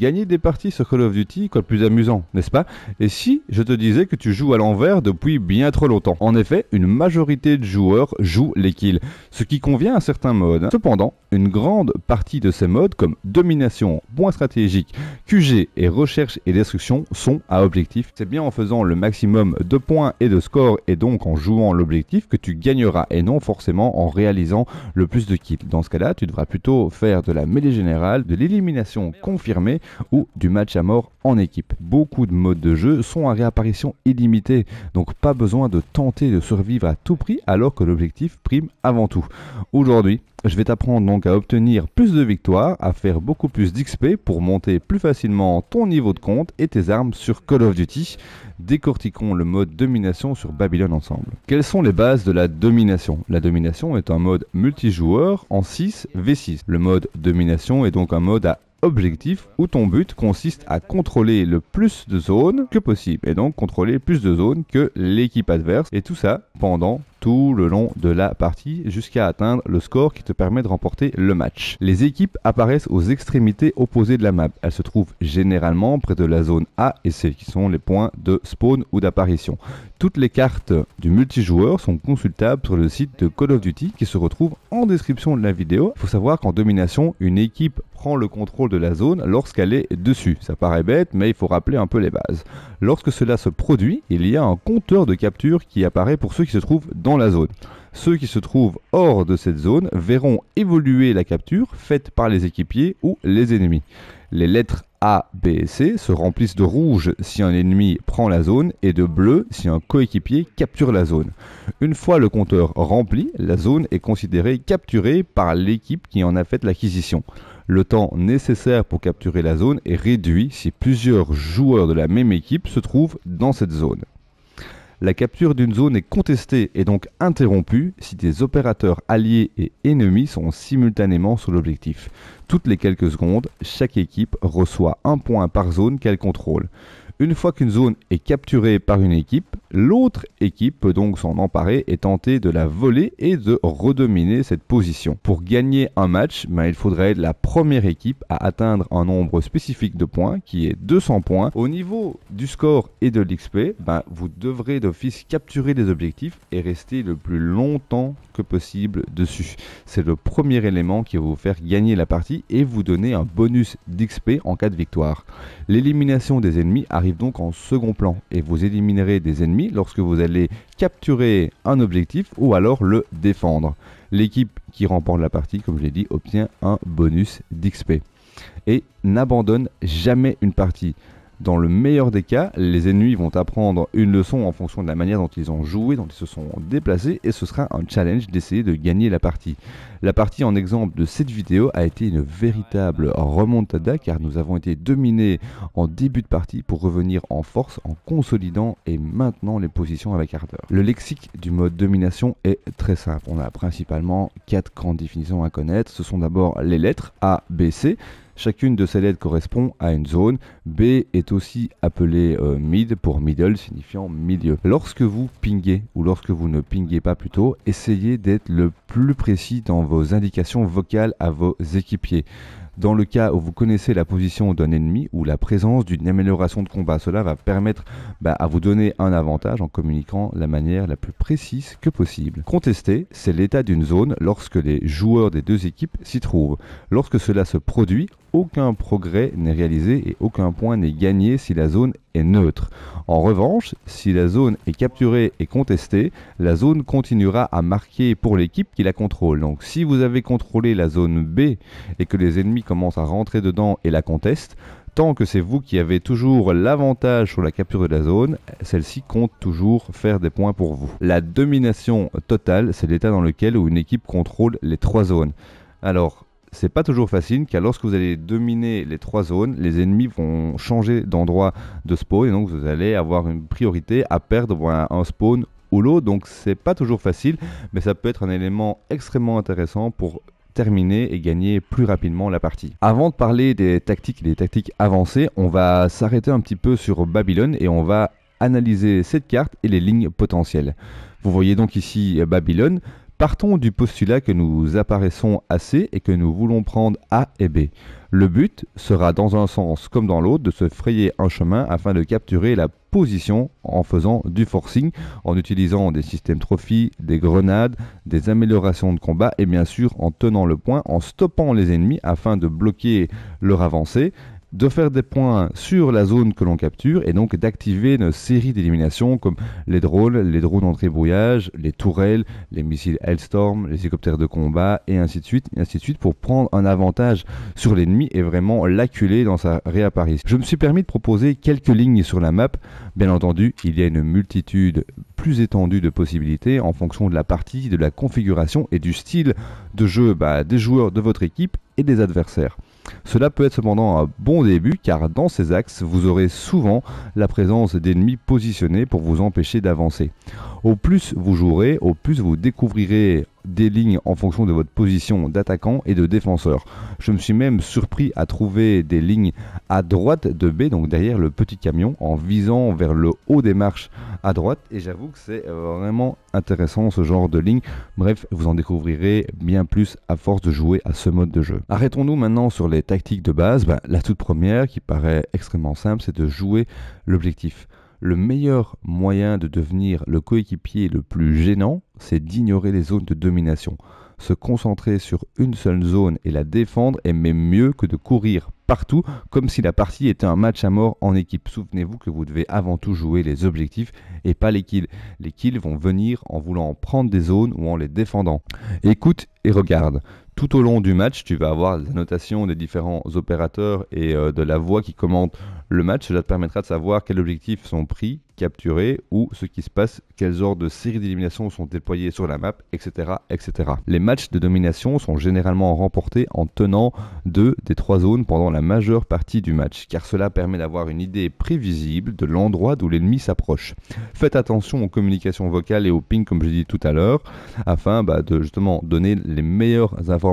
gagner des parties sur Call of Duty, quoi de plus amusant, n'est-ce pas Et si je te disais que tu joues à l'envers depuis bien trop longtemps En effet, une majorité de joueurs jouent les kills, ce qui convient à certains modes. Cependant, une grande partie de ces modes comme domination, point stratégique, QG et recherche et destruction sont à objectif. C'est bien en faisant le maximum de points et de scores et donc en jouant l'objectif que tu gagneras et non forcément en réalisant le plus de kills. Dans ce cas-là, tu devras plutôt faire de la mêlée générale, de l'élimination confirmée ou du match à mort en équipe. Beaucoup de modes de jeu sont à réapparition illimitée, donc pas besoin de tenter de survivre à tout prix alors que l'objectif prime avant tout. Aujourd'hui, je vais t'apprendre donc à obtenir plus de victoires, à faire beaucoup plus d'XP pour monter plus facilement ton niveau de compte et tes armes sur Call of Duty. Décortiquons le mode domination sur Babylon ensemble. Quelles sont les bases de la domination La domination est un mode multijoueur en 6 v6. Le mode domination est donc un mode à objectif où ton but consiste à contrôler le plus de zones que possible et donc contrôler plus de zones que l'équipe adverse et tout ça pendant tout le long de la partie jusqu'à atteindre le score qui te permet de remporter le match. Les équipes apparaissent aux extrémités opposées de la map. Elles se trouvent généralement près de la zone A et C qui sont les points de spawn ou d'apparition. Toutes les cartes du multijoueur sont consultables sur le site de Call of Duty qui se retrouve en description de la vidéo. Il faut savoir qu'en domination, une équipe prend le contrôle de la zone lorsqu'elle est dessus. Ça paraît bête, mais il faut rappeler un peu les bases. Lorsque cela se produit, il y a un compteur de capture qui apparaît pour ceux qui se trouvent dans la zone. Ceux qui se trouvent hors de cette zone verront évoluer la capture faite par les équipiers ou les ennemis. Les lettres A, B et C se remplissent de rouge si un ennemi prend la zone et de bleu si un coéquipier capture la zone. Une fois le compteur rempli, la zone est considérée capturée par l'équipe qui en a fait l'acquisition. Le temps nécessaire pour capturer la zone est réduit si plusieurs joueurs de la même équipe se trouvent dans cette zone la capture d'une zone est contestée et donc interrompue si des opérateurs alliés et ennemis sont simultanément sur l'objectif. Toutes les quelques secondes, chaque équipe reçoit un point par zone qu'elle contrôle. Une fois qu'une zone est capturée par une équipe, l'autre équipe peut donc s'en emparer et tenter de la voler et de redominer cette position. Pour gagner un match, ben, il faudrait être la première équipe à atteindre un nombre spécifique de points qui est 200 points. Au niveau du score et de l'XP, ben, vous devrez d'office capturer des objectifs et rester le plus longtemps que possible dessus. C'est le premier élément qui va vous faire gagner la partie et vous donner un bonus d'XP en cas de victoire. L'élimination des ennemis arrive donc en second plan et vous éliminerez des ennemis lorsque vous allez capturer un objectif ou alors le défendre. L'équipe qui remporte la partie, comme je l'ai dit, obtient un bonus d'XP. Et n'abandonne jamais une partie. Dans le meilleur des cas, les ennemis vont apprendre une leçon en fonction de la manière dont ils ont joué, dont ils se sont déplacés, et ce sera un challenge d'essayer de gagner la partie. La partie en exemple de cette vidéo a été une véritable remontada car nous avons été dominés en début de partie pour revenir en force en consolidant et maintenant les positions avec ardeur. Le lexique du mode domination est très simple. On a principalement quatre grandes définitions à connaître. Ce sont d'abord les lettres A, B, C. Chacune de ces lettres correspond à une zone. B est aussi appelé euh, mid pour middle, signifiant milieu. Lorsque vous pinguez ou lorsque vous ne pinguez pas plutôt, essayez d'être le plus précis dans vos indications vocales à vos équipiers. Dans le cas où vous connaissez la position d'un ennemi ou la présence d'une amélioration de combat, cela va permettre bah, à vous donner un avantage en communiquant la manière la plus précise que possible. Contester, c'est l'état d'une zone lorsque les joueurs des deux équipes s'y trouvent. Lorsque cela se produit, aucun progrès n'est réalisé et aucun point n'est gagné si la zone est neutre. En revanche, si la zone est capturée et contestée, la zone continuera à marquer pour l'équipe qui la contrôle. Donc si vous avez contrôlé la zone B et que les ennemis commencent à rentrer dedans et la contestent, tant que c'est vous qui avez toujours l'avantage sur la capture de la zone, celle-ci compte toujours faire des points pour vous. La domination totale, c'est l'état dans lequel une équipe contrôle les trois zones. Alors, c'est pas toujours facile car lorsque vous allez dominer les trois zones, les ennemis vont changer d'endroit de spawn et donc vous allez avoir une priorité à perdre un spawn ou l'autre. Donc c'est pas toujours facile, mais ça peut être un élément extrêmement intéressant pour terminer et gagner plus rapidement la partie. Avant de parler des tactiques et des tactiques avancées, on va s'arrêter un petit peu sur Babylone et on va analyser cette carte et les lignes potentielles. Vous voyez donc ici Babylone. Partons du postulat que nous apparaissons assez et que nous voulons prendre A et B. Le but sera dans un sens comme dans l'autre de se frayer un chemin afin de capturer la position en faisant du forcing, en utilisant des systèmes trophies, des grenades, des améliorations de combat et bien sûr en tenant le point, en stoppant les ennemis afin de bloquer leur avancée de faire des points sur la zone que l'on capture et donc d'activer une série d'éliminations comme les drones, les drones d'entrée brouillage les tourelles, les missiles Hellstorm, les hélicoptères de combat et ainsi de suite, ainsi de suite pour prendre un avantage sur l'ennemi et vraiment l'acculer dans sa réapparition. Je me suis permis de proposer quelques lignes sur la map. Bien entendu, il y a une multitude plus étendue de possibilités en fonction de la partie, de la configuration et du style de jeu bah, des joueurs de votre équipe et des adversaires. Cela peut être cependant un bon début car dans ces axes, vous aurez souvent la présence d'ennemis positionnés pour vous empêcher d'avancer. Au plus vous jouerez, au plus vous découvrirez des lignes en fonction de votre position d'attaquant et de défenseur. Je me suis même surpris à trouver des lignes à droite de B, donc derrière le petit camion, en visant vers le haut des marches à droite. Et j'avoue que c'est vraiment intéressant ce genre de ligne. Bref, vous en découvrirez bien plus à force de jouer à ce mode de jeu. Arrêtons-nous maintenant sur les tactiques de base. Ben, la toute première, qui paraît extrêmement simple, c'est de jouer l'objectif le meilleur moyen de devenir le coéquipier le plus gênant, c'est d'ignorer les zones de domination. Se concentrer sur une seule zone et la défendre est même mieux que de courir partout comme si la partie était un match à mort en équipe. Souvenez-vous que vous devez avant tout jouer les objectifs et pas les kills. Les kills vont venir en voulant prendre des zones ou en les défendant. Écoute et regarde tout au long du match, tu vas avoir des annotations des différents opérateurs et euh, de la voix qui commande le match. Cela te permettra de savoir quels objectifs sont pris, capturés ou ce qui se passe, quels ordres de séries d'élimination sont déployés sur la map, etc., etc. Les matchs de domination sont généralement remportés en tenant deux des trois zones pendant la majeure partie du match, car cela permet d'avoir une idée prévisible de l'endroit d'où l'ennemi s'approche. Faites attention aux communications vocales et au ping comme je dit tout à l'heure, afin bah, de justement donner les meilleures informations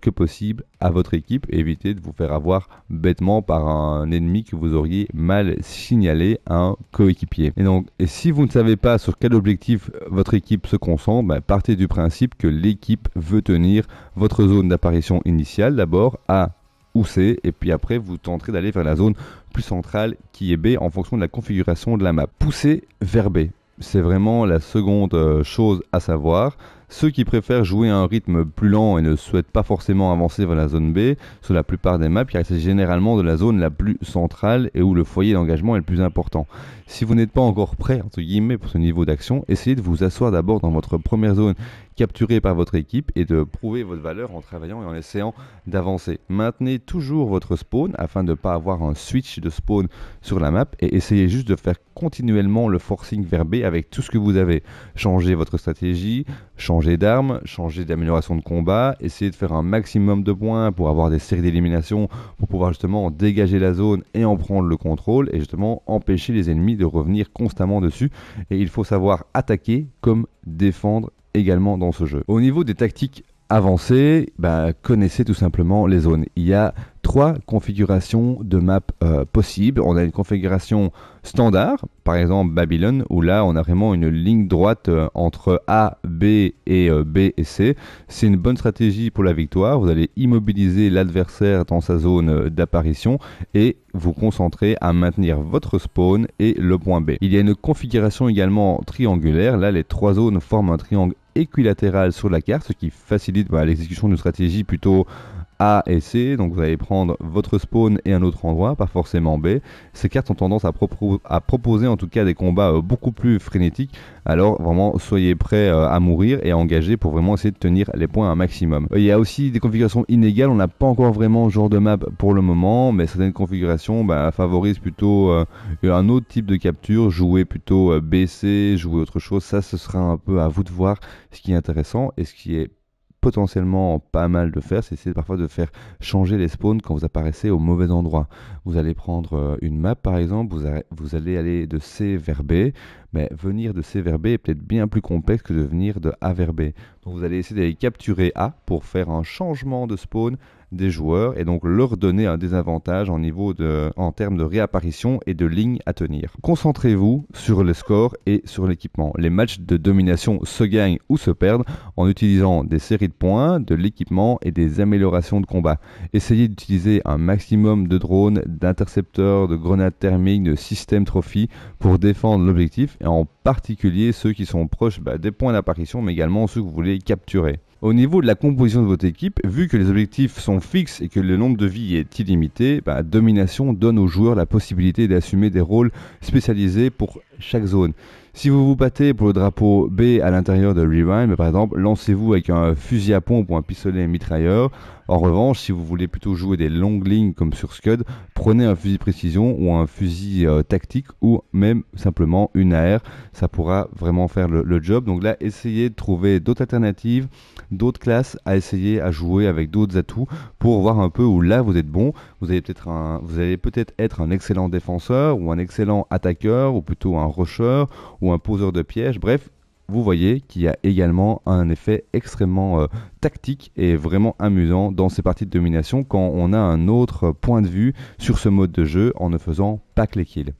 que possible à votre équipe et évitez de vous faire avoir bêtement par un ennemi que vous auriez mal signalé à un coéquipier. Et donc, si vous ne savez pas sur quel objectif euh, votre équipe se concentre, bah, partez du principe que l'équipe veut tenir votre zone d'apparition initiale d'abord à ou C, et puis après vous tenterez d'aller vers la zone plus centrale qui est B en fonction de la configuration de la map. Poussez vers B. C'est vraiment la seconde euh, chose à savoir. Ceux qui préfèrent jouer à un rythme plus lent et ne souhaitent pas forcément avancer vers la zone B, sur la plupart des maps, car c'est généralement de la zone la plus centrale et où le foyer d'engagement est le plus important. Si vous n'êtes pas encore prêt, entre guillemets, pour ce niveau d'action, essayez de vous asseoir d'abord dans votre première zone capturée par votre équipe et de prouver votre valeur en travaillant et en essayant d'avancer. Maintenez toujours votre spawn afin de ne pas avoir un switch de spawn sur la map et essayez juste de faire continuellement le forcing vers B avec tout ce que vous avez. Changez votre stratégie, changer d'armes, changer d'amélioration de combat, essayer de faire un maximum de points pour avoir des séries d'élimination, pour pouvoir justement dégager la zone et en prendre le contrôle et justement empêcher les ennemis de revenir constamment dessus. Et il faut savoir attaquer comme défendre également dans ce jeu. Au niveau des tactiques avancées, bah, connaissez tout simplement les zones. Il y a trois configurations de map euh, possibles. On a une configuration standard, par exemple Babylone, où là on a vraiment une ligne droite euh, entre A, B et euh, B et C. C'est une bonne stratégie pour la victoire. Vous allez immobiliser l'adversaire dans sa zone d'apparition et vous concentrer à maintenir votre spawn et le point B. Il y a une configuration également triangulaire. Là, les trois zones forment un triangle équilatéral sur la carte, ce qui facilite bah, l'exécution d'une stratégie plutôt a et C, donc vous allez prendre votre spawn et un autre endroit, pas forcément B. Ces cartes ont tendance à, proposer en tout cas des combats euh, beaucoup plus frénétiques, alors vraiment soyez prêts euh, à mourir et à engager pour vraiment essayer de tenir les points un maximum. Euh, il y a aussi des configurations inégales, on n'a pas encore vraiment ce genre de map pour le moment, mais certaines configurations bah, favorisent plutôt un autre type de capture, jouer plutôt BC, jouer autre chose, ça ce sera un peu à vous de voir ce qui est intéressant et ce qui est potentiellement pas mal de faire, c'est essayer parfois de faire changer les spawns quand vous apparaissez au mauvais endroit. Vous allez prendre euh, une map par exemple, vous, allez aller de C vers B, mais venir de C vers B est peut-être bien plus complexe que de venir de A vers B. Donc vous allez essayer d'aller capturer A pour faire un changement de spawn des joueurs et donc leur donner un désavantage en, niveau de, en termes de réapparition et de ligne à tenir. Concentrez-vous sur le score et sur l'équipement. Les matchs de domination se gagnent ou se perdent en utilisant des séries de points, de l'équipement et des améliorations de combat. Essayez d'utiliser un maximum de drones, d'intercepteurs, de grenades thermiques, de systèmes trophies pour défendre l'objectif et en particulier ceux qui sont proches bah, des points d'apparition mais également ceux que vous voulez capturer. Au niveau de la composition de votre équipe, vu que les objectifs sont fixes et que le nombre de vies est illimité, bah, Domination donne aux joueurs la possibilité d'assumer des rôles spécialisés pour chaque zone. Si vous vous battez pour le drapeau B à l'intérieur de Rewind, par exemple, lancez-vous avec un fusil à pompe ou un pistolet mitrailleur. En revanche, si vous voulez plutôt jouer des longues lignes comme sur Scud, prenez un fusil précision ou un fusil euh, tactique ou même simplement une AR. Ça pourra vraiment faire le, job. Donc là, essayez de trouver d'autres alternatives, d'autres classes à essayer à jouer avec d'autres atouts pour voir un peu où là vous êtes bon. Vous peut-être vous allez peut-être être un excellent défenseur ou un excellent attaqueur ou plutôt un rocheur ou un poseur de pièges. Bref, vous voyez qu'il y a également un effet extrêmement euh, tactique et vraiment amusant dans ces parties de domination quand on a un autre point de vue sur ce mode de jeu en ne faisant pas que les kills.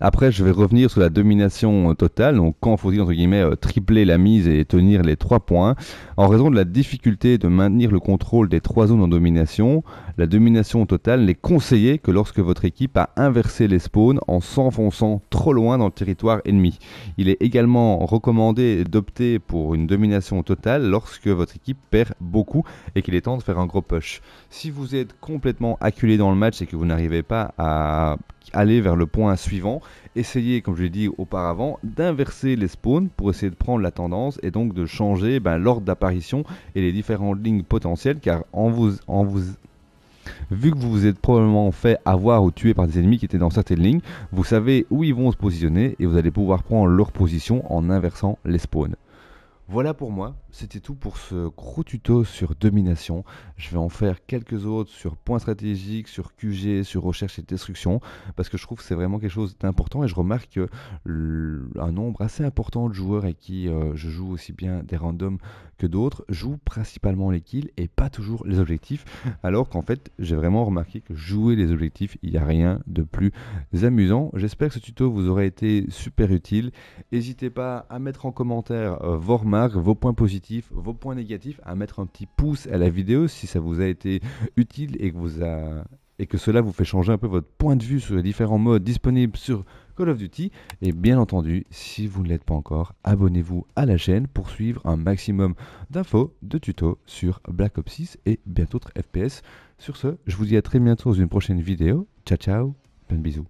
Après, je vais revenir sur la domination euh, totale. Donc, quand faut-il, entre guillemets, euh, tripler la mise et tenir les trois points En raison de la difficulté de maintenir le contrôle des trois zones en domination, la domination totale n'est conseillée que lorsque votre équipe a inversé les spawns en s'enfonçant trop loin dans le territoire ennemi. Il est également recommandé d'opter pour une domination totale lorsque votre équipe perd beaucoup et qu'il est temps de faire un gros push. Si vous êtes complètement acculé dans le match et que vous n'arrivez pas à aller vers le point suivant, essayez comme je l'ai dit auparavant, d'inverser les spawns pour essayer de prendre la tendance et donc de changer ben, l'ordre d'apparition et les différentes lignes potentielles, car en vous, en vous, Vu que vous vous êtes probablement fait avoir ou tuer par des ennemis qui étaient dans certaines lignes, vous savez où ils vont se positionner et vous allez pouvoir prendre leur position en inversant les spawns. Voilà pour moi, c'était tout pour ce gros tuto sur domination. Je vais en faire quelques autres sur points stratégiques, sur QG, sur recherche et destruction, parce que je trouve que c'est vraiment quelque chose d'important et je remarque qu'un nombre assez important de joueurs et qui euh, je joue aussi bien des randoms que d'autres jouent principalement les kills et pas toujours les objectifs, alors qu'en fait j'ai vraiment remarqué que jouer les objectifs, il n'y a rien de plus amusant. J'espère que ce tuto vous aura été super utile. N'hésitez pas à mettre en commentaire euh, vos remarques, vos points positifs vos points négatifs, à mettre un petit pouce à la vidéo si ça vous a été utile et que, et que cela vous fait changer un peu votre point de vue sur les différents modes disponibles sur Call of Duty. Et bien entendu, si vous ne l'êtes pas encore, abonnez-vous à la chaîne pour suivre un maximum d'infos, de tutos sur Black Ops 6 et bientôt d'autres FPS. Sur ce, je vous dis à très bientôt dans une prochaine vidéo. Ciao ciao, plein de bisous.